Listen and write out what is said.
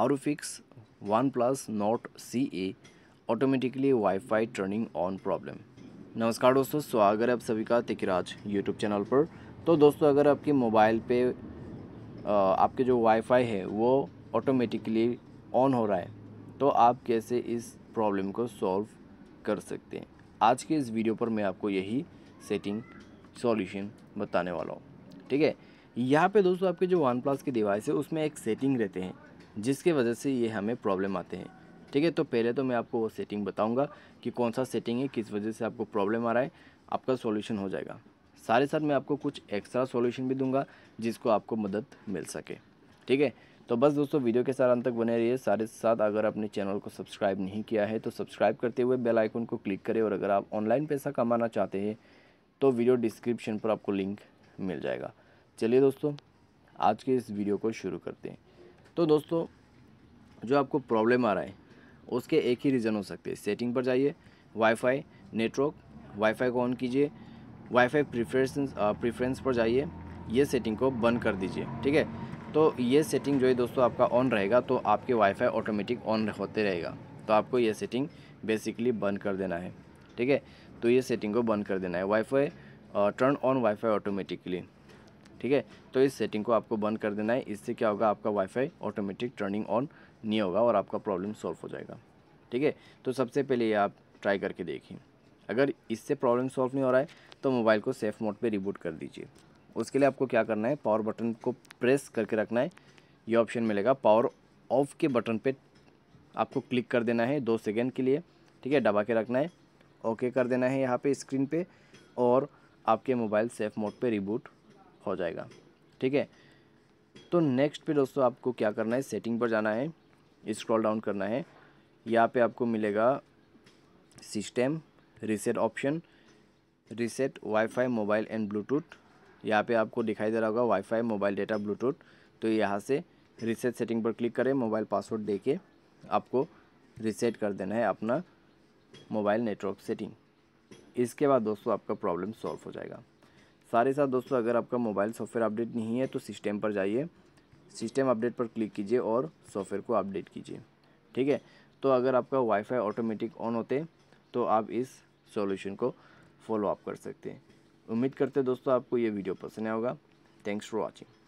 how to fix OnePlus Nord CA automatically wifi turning on problem नमस्कार दोस्तों स्वागत है आप सभी का तिकराज यूट्यूब चैनल पर तो दोस्तों अगर आपके मोबाइल पे आपके जो वाईफाई है वो ऑटोमेटिकली ऑन हो रहा है तो आप कैसे इस प्रॉब्लम को सॉल्व कर सकते हैं आज के इस वीडियो पर मैं आपको यही सेटिंग सॉल्यूशन बताने वाला हूँ ठीक है यहाँ पे दोस्तों आपके जो वन प्लस की डिवाइस है उसमें एक सेटिंग रहते हैं जिसके वजह से ये हमें प्रॉब्लम आते हैं ठीक है तो पहले तो मैं आपको वो सेटिंग बताऊंगा कि कौन सा सेटिंग है किस वजह से आपको प्रॉब्लम आ रहा है आपका सॉल्यूशन हो जाएगा सारे साथ मैं आपको कुछ एक्स्ट्रा सॉल्यूशन भी दूंगा जिसको आपको मदद मिल सके ठीक है तो बस दोस्तों वीडियो के साथ अंत तक बने रहिए सारे साथ अगर आपने चैनल को सब्सक्राइब नहीं किया है तो सब्सक्राइब करते हुए बेल आइकन को क्लिक करें और अगर आप ऑनलाइन पैसा कमाना चाहते हैं तो वीडियो डिस्क्रिप्शन पर आपको लिंक मिल जाएगा चलिए दोस्तों आज के इस वीडियो को शुरू करते हैं तो दोस्तों जो आपको प्रॉब्लम आ रहा है उसके एक ही रीज़न हो सकते हैं सेटिंग पर जाइए वाईफाई नेटवर्क वाईफाई को ऑन कीजिए वाईफाई प्रिफ्रेंस प्रिफ्रेंस पर जाइए ये सेटिंग को बंद कर दीजिए ठीक है तो ये सेटिंग जो है दोस्तों आपका ऑन रहेगा तो आपके वाईफाई ऑटोमेटिक ऑन होते रहेगा तो आपको ये सेटिंग बेसिकली बंद कर देना है ठीक है तो ये सेटिंग को बंद कर देना है wifi turn on wifi automatically ठीक है तो इस सेटिंग को आपको बंद कर देना है इससे क्या होगा आपका वाईफाई ऑटोमेटिक टर्निंग ऑन नहीं होगा और आपका प्रॉब्लम सॉल्व हो जाएगा ठीक है तो सबसे पहले ये आप ट्राई करके देखिए अगर इससे प्रॉब्लम सॉल्व नहीं हो रहा है तो मोबाइल को सेफ़ मोड पे रिबूट कर दीजिए उसके लिए आपको क्या करना है पावर बटन को प्रेस करके रखना है ये ऑप्शन मिलेगा पावर ऑफ के बटन पे आपको क्लिक कर देना है दो सेकेंड के लिए ठीक है दबा के रखना है ओके कर देना है यहाँ पर स्क्रीन पर और आपके मोबाइल सेफ़ मोड पे रिबूट हो जाएगा ठीक है तो नेक्स्ट पे दोस्तों आपको क्या करना है सेटिंग पर जाना है स्क्रॉल डाउन करना है यहाँ पे आपको मिलेगा system reset option reset wifi mobile and bluetooth यहाँ पे आपको दिखाई दे रहा होगा वाईफाई मोबाइल डेटा ब्लूटूथ तो यहाँ से रीसेट सेटिंग पर क्लिक करें मोबाइल पासवर्ड दे के आपको रीसेट कर देना है अपना मोबाइल नेटवर्क सेटिंग इसके बाद दोस्तों आपका प्रॉब्लम सॉल्व हो जाएगा साथ ही साथ दोस्तों अगर आपका मोबाइल सॉफ्टवेयर अपडेट नहीं है तो सिस्टम पर जाइए सिस्टम अपडेट पर क्लिक कीजिए और सॉफ्टवेयर को अपडेट कीजिए ठीक है तो अगर आपका वाईफाई ऑटोमेटिक ऑन होते तो आप इस सॉल्यूशन को फॉलो अप कर सकते हैं उम्मीद करते हैं दोस्तों आपको ये वीडियो पसंद आएगा थैंक्स फॉर वॉचिंग